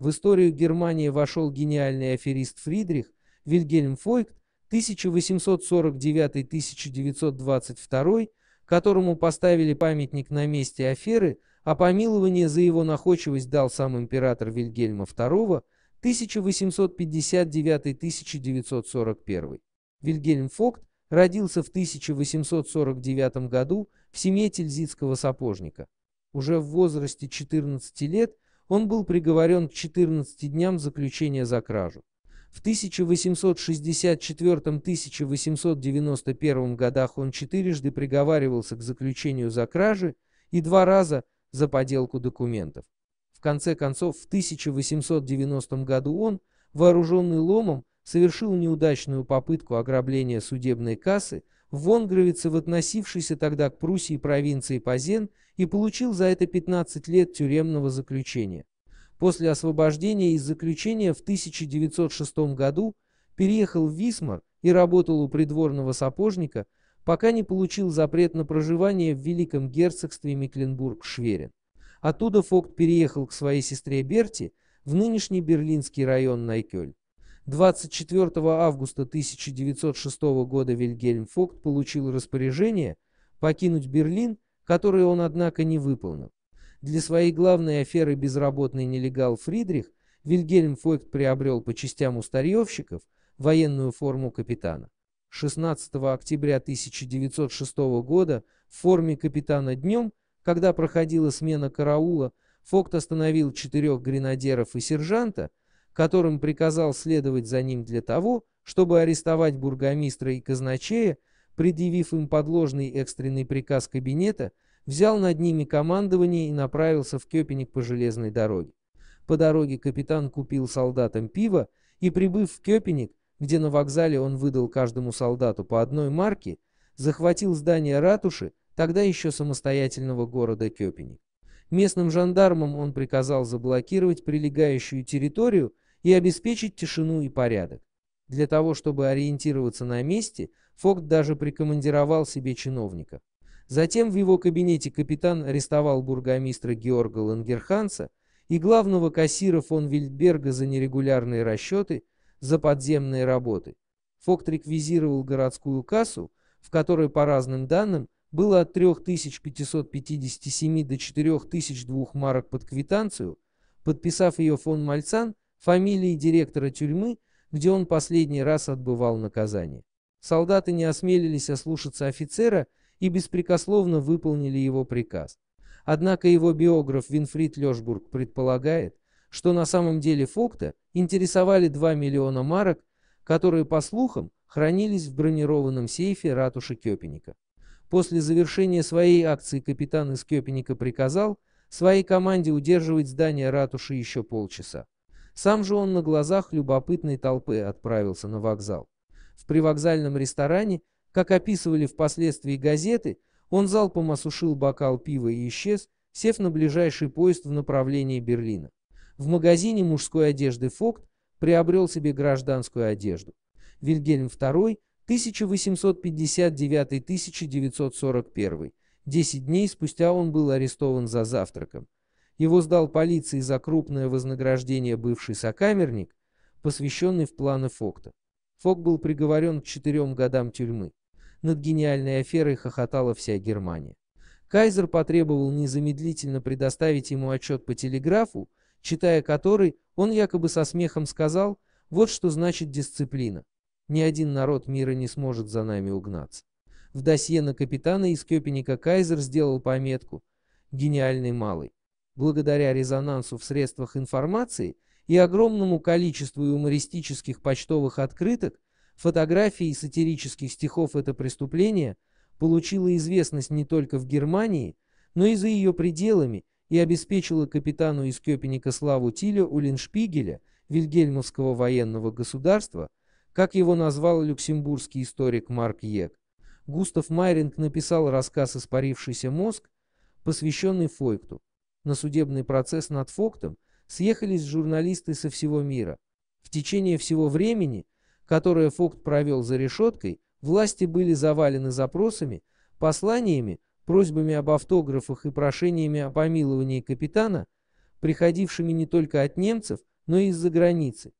В историю Германии вошел гениальный аферист Фридрих Вильгельм Фойкт 1849-1922, которому поставили памятник на месте аферы, а помилование за его находчивость дал сам император Вильгельма II 1859-1941. Вильгельм Фокт родился в 1849 году в семье тильзитского сапожника. Уже в возрасте 14 лет он был приговорен к 14 дням заключения за кражу. В 1864-1891 годах он четырежды приговаривался к заключению за кражи и два раза за поделку документов. В конце концов, в 1890 году он, вооруженный ломом, совершил неудачную попытку ограбления судебной кассы, Вонгровицы в относившейся тогда к Пруссии провинции Пазен и получил за это 15 лет тюремного заключения. После освобождения из заключения в 1906 году переехал в Висмар и работал у придворного сапожника, пока не получил запрет на проживание в Великом герцогстве Мекленбург-Шверин. Оттуда Фокт переехал к своей сестре Берти в нынешний берлинский район Найкёль. 24 августа 1906 года Вильгельм Фокт получил распоряжение покинуть Берлин, которое он, однако, не выполнил. Для своей главной аферы безработный нелегал Фридрих Вильгельм Фокт приобрел по частям у старьевщиков военную форму капитана. 16 октября 1906 года в форме капитана днем, когда проходила смена караула, Фокт остановил четырех гренадеров и сержанта, которым приказал следовать за ним для того, чтобы арестовать бургомистра и казначея, предъявив им подложный экстренный приказ кабинета, взял над ними командование и направился в Кёпеник по железной дороге. По дороге капитан купил солдатам пиво и, прибыв в Кёпеник, где на вокзале он выдал каждому солдату по одной марке, захватил здание ратуши, тогда еще самостоятельного города Кёпеник. Местным жандармам он приказал заблокировать прилегающую территорию и обеспечить тишину и порядок. Для того, чтобы ориентироваться на месте, Фокт даже прикомандировал себе чиновника. Затем в его кабинете капитан арестовал бургомистра Георга Лангерханца и главного кассира фон Вильдберга за нерегулярные расчеты, за подземные работы. Фокт реквизировал городскую кассу, в которой, по разным данным, было от 3557 до 4002 марок под квитанцию, подписав ее фон Мальцан фамилией директора тюрьмы, где он последний раз отбывал наказание. Солдаты не осмелились ослушаться офицера и беспрекословно выполнили его приказ. Однако его биограф Винфрид Лешбург предполагает, что на самом деле Фокта интересовали 2 миллиона марок, которые, по слухам, хранились в бронированном сейфе ратуши Кёпеника. После завершения своей акции капитан из Кёпеника приказал своей команде удерживать здание ратуши еще полчаса. Сам же он на глазах любопытной толпы отправился на вокзал. В привокзальном ресторане, как описывали впоследствии газеты, он залпом осушил бокал пива и исчез, сев на ближайший поезд в направлении Берлина. В магазине мужской одежды «Фокт» приобрел себе гражданскую одежду. Вильгельм II 1859-1941. Десять дней спустя он был арестован за завтраком. Его сдал полиции за крупное вознаграждение бывший сокамерник, посвященный в планы Фокта. Фок был приговорен к четырем годам тюрьмы. Над гениальной аферой хохотала вся Германия. Кайзер потребовал незамедлительно предоставить ему отчет по телеграфу, читая который, он якобы со смехом сказал, вот что значит дисциплина. Ни один народ мира не сможет за нами угнаться. В досье на капитана из Кёпеника Кайзер сделал пометку «Гениальный малый». Благодаря резонансу в средствах информации и огромному количеству юмористических почтовых открыток, фотографий и сатирических стихов это преступление получило известность не только в Германии, но и за ее пределами и обеспечило капитану из Кёпеника славу Тиля Улиншпигеля, Вильгельмовского военного государства – как его назвал люксембургский историк Марк Ек. Густав Майринг написал рассказ «Испарившийся мозг», посвященный Фойкту. На судебный процесс над Фоктом съехались журналисты со всего мира. В течение всего времени, которое Фокт провел за решеткой, власти были завалены запросами, посланиями, просьбами об автографах и прошениями о помиловании капитана, приходившими не только от немцев, но и из-за границы.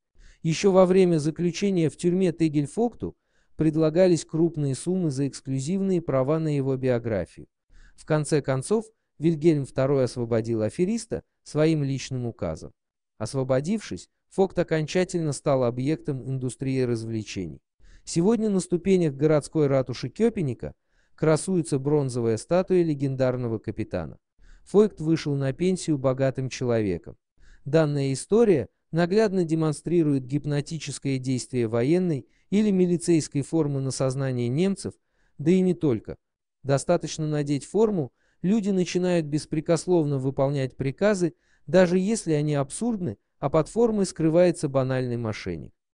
Еще во время заключения в тюрьме Тегельфокту предлагались крупные суммы за эксклюзивные права на его биографию. В конце концов, Вильгельм II освободил афериста своим личным указом. Освободившись, Фокт окончательно стал объектом индустрии развлечений. Сегодня на ступенях городской ратуши Кёпеника красуется бронзовая статуя легендарного капитана. Фокт вышел на пенсию богатым человеком. Данная история – наглядно демонстрирует гипнотическое действие военной или милицейской формы на сознание немцев, да и не только. Достаточно надеть форму, люди начинают беспрекословно выполнять приказы, даже если они абсурдны, а под формой скрывается банальный мошенник.